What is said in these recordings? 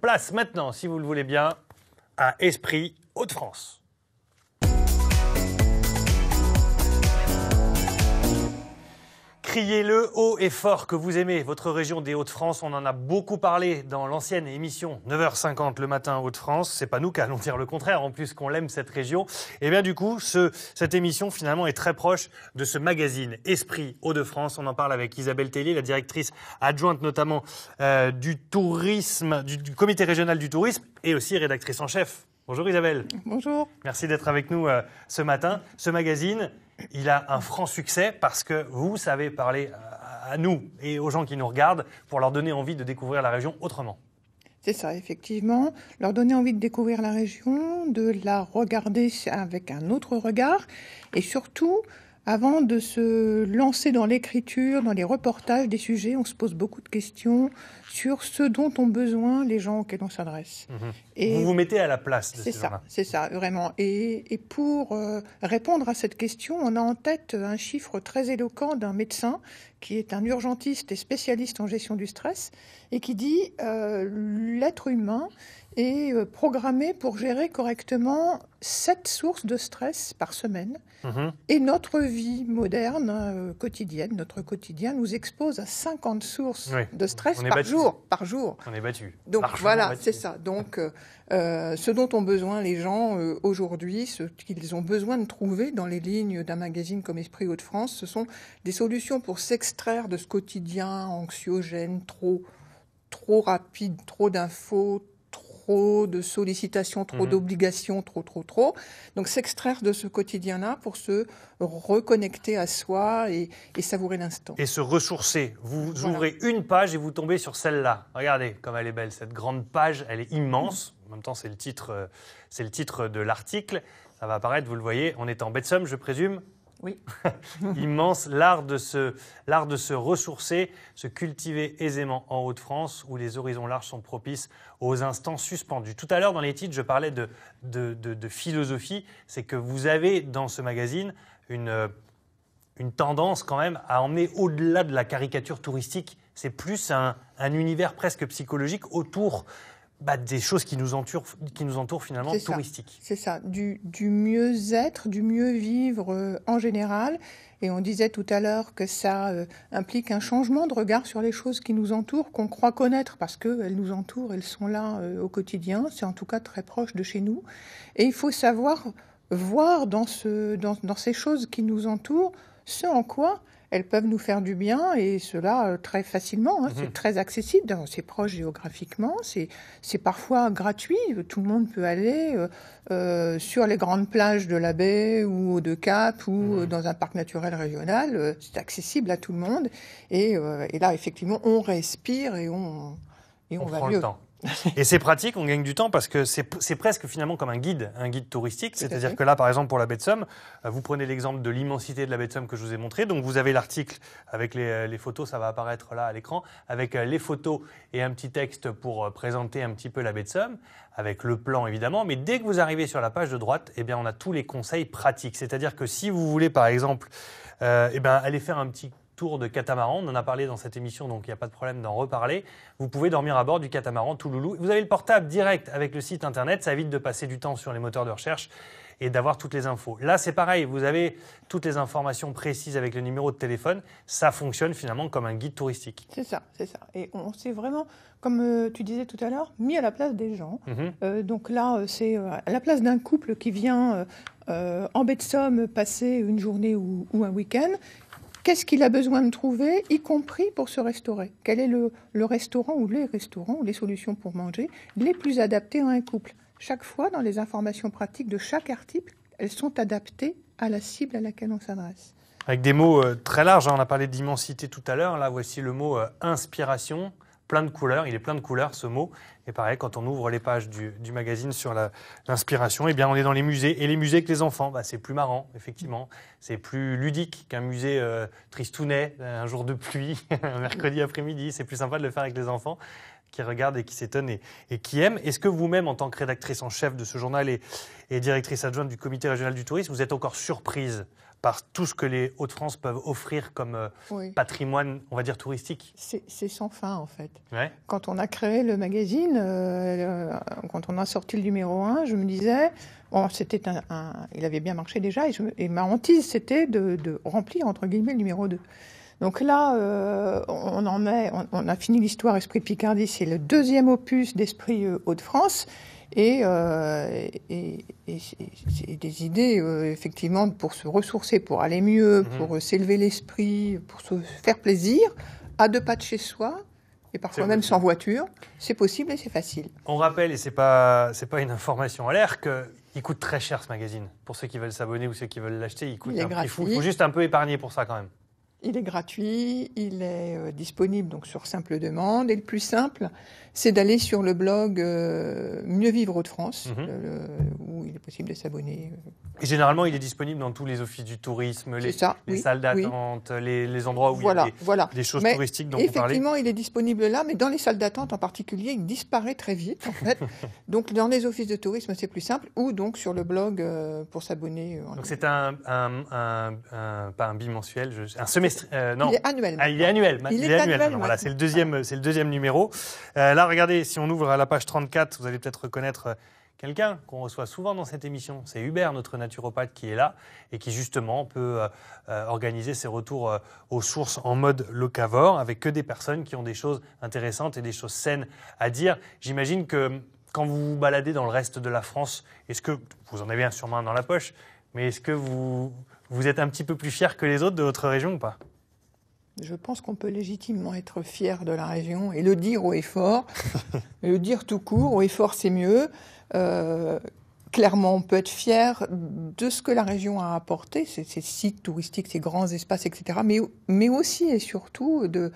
Place maintenant, si vous le voulez bien, à Esprit Hauts-de-France. Criez-le haut et fort que vous aimez votre région des Hauts-de-France. On en a beaucoup parlé dans l'ancienne émission 9h50 le matin Hauts-de-France. C'est pas nous qui allons dire le contraire, en plus qu'on l'aime cette région. Et eh bien du coup, cette émission finalement est très proche de ce magazine Esprit Hauts-de-France. On en parle avec Isabelle Tellier, la directrice adjointe notamment euh, du tourisme, du, comité régional du tourisme et aussi rédactrice en chef. Bonjour Isabelle. Bonjour. Merci d'être avec nous euh, ce matin. Ce magazine, il a un franc succès parce que vous savez parler euh, à nous et aux gens qui nous regardent pour leur donner envie de découvrir la région autrement. C'est ça, effectivement. Leur donner envie de découvrir la région, de la regarder avec un autre regard et surtout avant de se lancer dans l'écriture, dans les reportages des sujets, on se pose beaucoup de questions sur ce dont ont besoin les gens auxquels on s'adresse. Mhm. vous vous mettez à la place de ça, C'est ça, vraiment. Et, pour euh, répondre à cette question, on a en tête un chiffre très éloquent d'un médecin qui est un urgentiste et spécialiste en gestion du stress et qui dit euh, l'être humain et euh, programmé pour gérer correctement sept sources de stress par semaine. Mhm. Et notre vie moderne, hein, euh, quotidienne, notre quotidien nous expose à 50 sources de stress par jour, par jour. On est battu. Donc voilà, c'est ça. Donc euh, ce dont ont besoin les gens aujourd'hui, ce qu'ils ont besoin de trouver dans les lignes d'un magazine comme Esprit Hauts-de-France, ce sont des solutions pour s'extraire de ce quotidien anxiogène, trop, trop rapide, trop d'infos, trop de sollicitations, trop mhm. d'obligations, trop, trop, trop. Donc s'extraire de ce quotidien-là pour se reconnecter à soi et, savourer l'instant. Et se ressourcer. Vous ouvrez une page et vous tombez sur celle-là. Regardez comme elle est belle, cette grande page, elle est immense. En même temps, c'est le titre, euh, c'est le titre de l'article. Ça va apparaître, vous le voyez, on est en somme, je présume, oui. Immense, l'art de, se, l'art de se ressourcer, se cultiver aisément en Haute-France, où les horizons larges sont propices aux instants suspendus. Tout à l'heure, dans les titres, je parlais de, philosophie. C'est que vous avez dans ce magazine une, tendance quand même à emmener au-delà de la caricature touristique. C'est plus un univers presque psychologique autour bah, des choses qui nous entourent, qui nous entourent finalement touristiques. C'est ça, du, mieux-être, du mieux vivre euh, en général. Et on disait tout à l'heure que ça euh, implique un changement de regard sur les choses qui nous entourent, qu'on croit connaître parce qu'elles nous entourent, elles sont là euh, au quotidien, c'est en tout cas très proche de chez nous. Et il faut savoir voir dans ces choses qui nous entourent ce en quoi elles peuvent nous faire du bien et cela euh, très facilement. Hein. C'est mhm. très accessible, hein. c'est proche géographiquement, c'est parfois gratuit. Euh, tout le monde peut aller euh, euh, sur les grandes plages de la baie ou de Cap ou mhm. dans un parc naturel régional. C'est accessible à tout le monde et, et, là effectivement on respire et on et on, va prend mieux. Le temps. Et c'est pratique, on gagne du temps parce que c'est presque finalement comme un guide, un guide touristique. C'est-à-dire que là, par exemple, pour la baie de Somme, euh, vous prenez l'exemple de l'immensité de la baie de Somme que je vous ai montré. Donc vous avez l'article avec les, euh, photos, ça va apparaître là à l'écran, avec euh, les photos et un petit texte pour présenter un petit peu la baie de Somme, avec le plan évidemment. Mais dès que vous arrivez sur la page de droite, eh bien, on a tous les conseils pratiques. C'est-à-dire que si vous voulez, par exemple, eh bien, aller faire un petit tour de catamaran. On en a parlé dans cette émission, donc il n'y a pas de problème d'en reparler. Vous pouvez dormir à bord du catamaran Touloulou. Vous avez le portable direct avec le site internet. Ça évite de passer du temps sur les moteurs de recherche et d'avoir toutes les infos. Là, c'est pareil, vous avez toutes les informations précises avec le numéro de téléphone. Ça fonctionne finalement comme un guide touristique. C'est ça, c'est ça. Et on s'est vraiment, comme euh, tu disais tout à l'heure, mis à la place des gens. Mhm. Euh, donc là, euh, c'est à la place d'un couple qui vient en baie de Somme passer une journée ou, ou un week-end qu'est-ce qu'il a besoin de trouver, y compris pour se restaurer. Quel est le, restaurant ou les restaurants ou les solutions pour manger les plus adaptées à un couple Chaque fois, dans les informations pratiques de chaque article, elles sont adaptées à la cible à laquelle on s'adresse. Avec des mots euh, très larges, hein. on a parlé d'immensité tout à l'heure, là voici le mot euh, inspiration plein de couleurs. Il est plein de couleurs, ce mot. Et pareil, quand on ouvre les pages du, magazine sur l'inspiration, eh bien, on est dans les musées. Et les musées avec les enfants, bah, c'est plus marrant, effectivement. C'est plus ludique qu'un musée euh, tristounet, un jour de pluie, un mercredi après-midi. C'est plus sympa de le faire avec les enfants qui regardent et qui s'étonnent et, qui aiment. Est-ce que vous-même, en tant que rédactrice en chef de ce journal et directrice adjointe du comité régional du tourisme, vous êtes encore surprise par tout ce que les Hauts-de-France peuvent offrir comme euh, patrimoine, on va dire, touristique. C'est sans fin, en fait. Quand on a créé le magazine, euh, euh, quand on a sorti le numéro 1, je me disais, c'était il avait bien marché déjà, et, ma hantise, c'était de, remplir, entre guillemets, le numéro 2. Donc là, on en est, on, a fini l'histoire Esprit Picardie, c'est le deuxième opus d'Esprit Hauts-de-France. Euh, et, et, et, des idées euh, effectivement pour se ressourcer, pour aller mieux, mhm. pour euh, s'élever l'esprit, pour se faire plaisir à deux pas de chez soi et parfois même sans voiture, c'est possible et c'est facile. On rappelle, et ce n'est pas, pas une information à l'air, qu'il coûte très cher ce magazine. Pour ceux qui veulent s'abonner ou ceux qui veulent l'acheter, il coûte un Il faut juste un peu épargner pour ça quand même. Il est gratuit, il est euh, disponible donc sur simple demande. Et le plus simple, c'est d'aller sur le blog euh, Mieux vivre Hauts de France, mhm. euh, où il est possible de s'abonner. Et généralement, il est disponible dans tous les offices du tourisme, les, salles d'attente, les, endroits où voilà, il y a des, choses touristiques dont Effectivement, il est disponible là, mais dans les salles d'attente en particulier, il disparaît très vite, en fait. donc, dans les offices de tourisme, c'est plus simple, ou donc sur le blog pour s'abonner. donc, c'est un, un, pas un bimensuel, un semestre euh, non. Il est annuel. Ah, il est annuel. voilà, c'est le deuxième, c'est le deuxième numéro. Euh, là, regardez, si on ouvre à la page 34, vous allez peut-être reconnaître euh, quelqu'un qu'on reçoit souvent dans cette émission. C'est Hubert, notre naturopathe, qui est là et qui justement peut organiser ses retours aux sources en mode locavore, avec que des personnes qui ont des choses intéressantes et des choses saines à dire. J'imagine que hum, quand vous vous baladez dans le reste de la France, est-ce que vous en avez un sûrement dans la poche mais est-ce que vous, vous êtes un petit peu plus fier que les autres de votre région ou pas je pense qu'on peut légitimement être fier de la région et le dire au effort, le dire tout court, au fort c'est mieux. Euh, clairement, on peut être fier de ce que la région a apporté, ces, sites touristiques, ces grands espaces, etc. Mais, mais aussi et surtout de,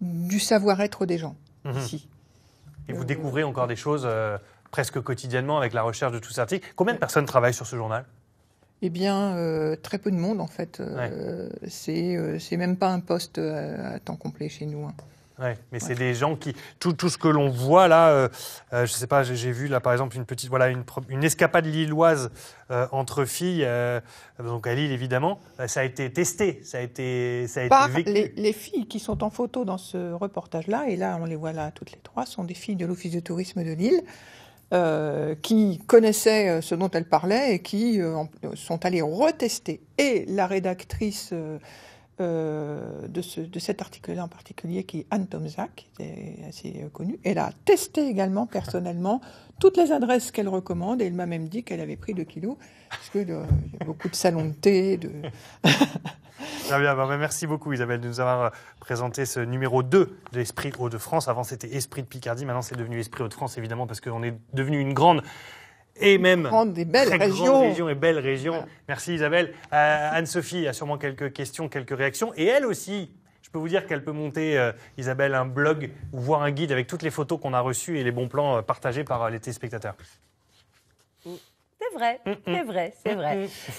du savoir-être des gens ici. Mhm. Et vous euh, découvrez encore des choses euh, presque quotidiennement avec la recherche de tous ces articles. Combien de personnes travaillent sur ce journal eh bien, euh, très peu de monde, en fait. Euh, euh, c'est, même pas un poste à, temps complet chez nous. Hein. Ouais, mais c'est des gens qui tout, tout ce que l'on voit là, euh, ne je sais pas, j'ai, vu là par exemple une petite voilà une, une escapade lilloise entre filles donc à Lille évidemment, ça a été testé, ça a été ça a été vécu. Les, les, filles qui sont en photo dans ce reportage là et là on les voit là toutes les trois sont des filles de l'office de tourisme de Lille euh, qui connaissaient euh, ce dont elle parlait et qui euh, sont allés retester. Et la rédactrice euh, euh, de, ce, de, cet article-là en particulier, qui est Anne Tomzak, qui est assez connue, elle a testé également personnellement toutes les adresses qu'elle recommande et elle m'a même dit qu'elle avait pris 2 kilos, parce qu'il y a beaucoup de salons de thé, de. Très bien, bah, merci beaucoup Isabelle de nous avoir euh, présenté ce numéro 2 de l'Esprit haut de france Avant c'était Esprit de Picardie, maintenant c'est devenu Esprit Haut de france évidemment parce qu'on est devenu une grande et même grande des belles très régions. région et belle région. Merci Isabelle. Euh, Anne-Sophie a sûrement quelques questions, quelques réactions. Et elle aussi, je peux vous dire qu'elle peut monter, euh, Isabelle, un blog ou voir un guide avec toutes les photos qu'on a reçues et les bons plans partagés par les téléspectateurs. Mmh. Mm, mm. C'est vrai, c'est mm, vrai, c'est vrai.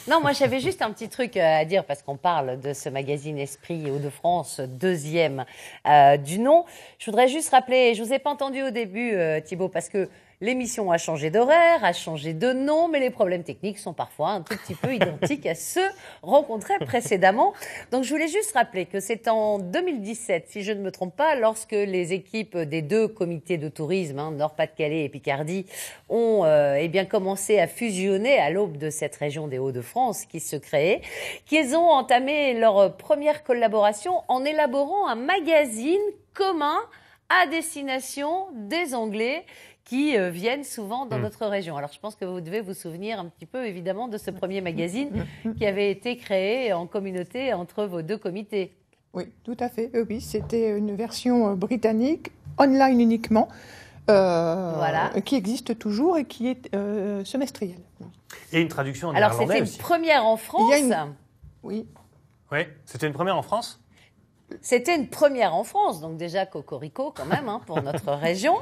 Non, moi j'avais juste un petit truc euh, à dire parce qu'on parle de ce magazine Esprit Hauts-de-France, deuxième euh, du nom. Je voudrais juste rappeler, je vous ai pas entendu au début, euh, Thibaut, parce que L'émission a changé d'horaire, a changé de nom, mais les problèmes techniques sont parfois un tout petit peu identiques à ceux rencontrés précédemment. Donc je voulais juste rappeler que c'est en 2017, si je ne me trompe pas, lorsque les équipes des deux comités de tourisme, hein, Nord-Pas-de-Calais et Picardie, ont euh, eh bien commencé à fusionner à l'aube de cette région des Hauts-de-France qui se créait, qu'ils ont entamé leur première collaboration en élaborant un magazine commun à destination des Anglais qui euh, viennent souvent dans hmm. notre région. Alors je pense que vous devez vous souvenir un petit peu évidemment de ce premier magazine qui avait été créé en communauté entre vos deux comités. Oui, tout à fait. Euh, oui, c'était une version euh, britannique, online uniquement, qui existe toujours et qui est euh, semestrielle. Et une traduction en Alors, néerlandais. Alors c'était une première en France. Oui. Oui, c'était une première en France c'était une première en France, donc déjà cocorico quand même hein, pour notre région.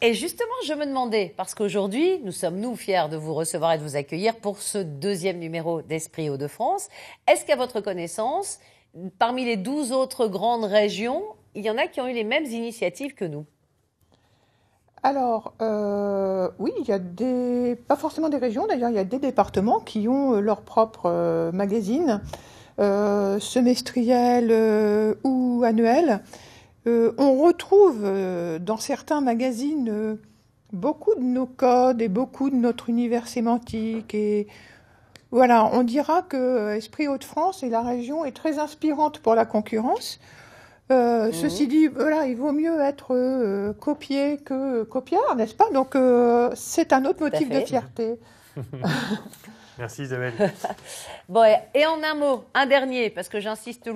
Et justement, je me demandais, parce qu'aujourd'hui, nous sommes nous fiers de vous recevoir et de vous accueillir pour ce deuxième numéro d'Esprit Hauts-de-France. Est-ce qu'à votre connaissance, parmi les douze autres grandes régions, il y en a qui ont eu les mêmes initiatives que nous alors, euh, oui, il y a des, pas forcément des régions d'ailleurs, il y a des départements qui ont euh, leur propre euh, magazine euh, semestriel euh, ou annuel, euh, on retrouve dans certains magazines beaucoup de nos codes et beaucoup de notre univers sémantique. Et voilà, on dira que Esprit Hauts-de-France et la région est très inspirante pour la concurrence. Mhm. Ceci dit, voilà, il vaut mieux être copié que copiard, n'est-ce pas Donc, c'est un autre motif de fierté. Merci Isabelle. bon, et en un mot, un dernier, parce que j'insiste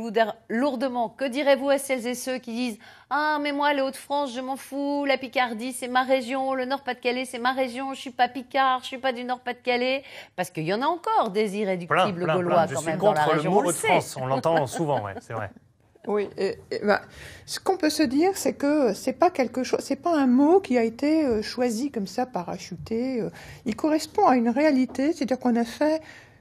lourdement, que direz-vous à celles et ceux qui disent Ah, mais moi, les Hauts-de-France, je m'en fous, la Picardie, c'est ma région, le Nord-Pas-de-Calais, c'est ma région, je suis pas Picard, je suis pas du Nord-Pas-de-Calais Parce qu'il y en a encore des irréductibles gaulois quand même. dans la le région, Hauts-de-France, on l'entend souvent, c'est vrai. Oui, bah, ce qu'on peut se dire, c'est que c'est pas quelque chose, c'est pas un mot qui a été euh, choisi comme ça, parachuté. Euh. il correspond à une réalité, c'est-à-dire qu'on a fait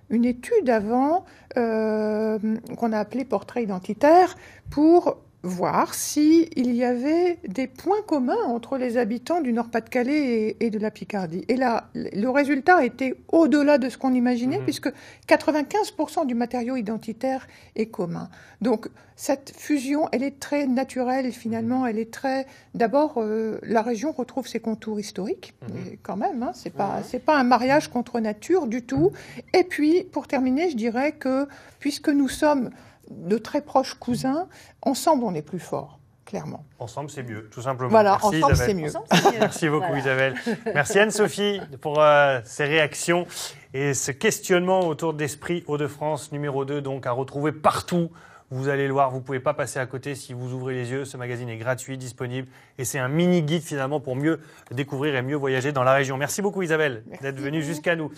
une étude avant euh, qu'on a appelé portrait identitaire pour voir s'il y avait des points communs entre les habitants du Nord-Pas-de-Calais et, de la Picardie. Et là, le résultat était au-delà de ce qu'on imaginait, mhm. puisque 95% du matériau identitaire est commun. Donc cette fusion, elle est très naturelle finalement, mhm. elle est très... D'abord, euh, la région retrouve ses contours historiques, mhm. quand même, hein, ce n'est pas un mariage contre nature du tout. Et puis, pour terminer, je dirais que puisque nous sommes de très proches cousins, ensemble on est plus fort clairement. Ensemble, c'est mieux, tout simplement. Voilà, ensemble, c'est mieux. Merci beaucoup, Isabelle. Merci, Anne-Sophie, pour euh, ces réactions et ce questionnement autour d'Esprit Hauts-de-France numéro 2, donc à retrouver partout. Vous allez le voir, vous ne pouvez pas passer à côté si vous ouvrez les yeux. Ce magazine est gratuit, disponible et c'est un mini-guide finalement pour mieux découvrir et mieux voyager dans la région. Merci beaucoup Isabelle d'être venue jusqu'à nous.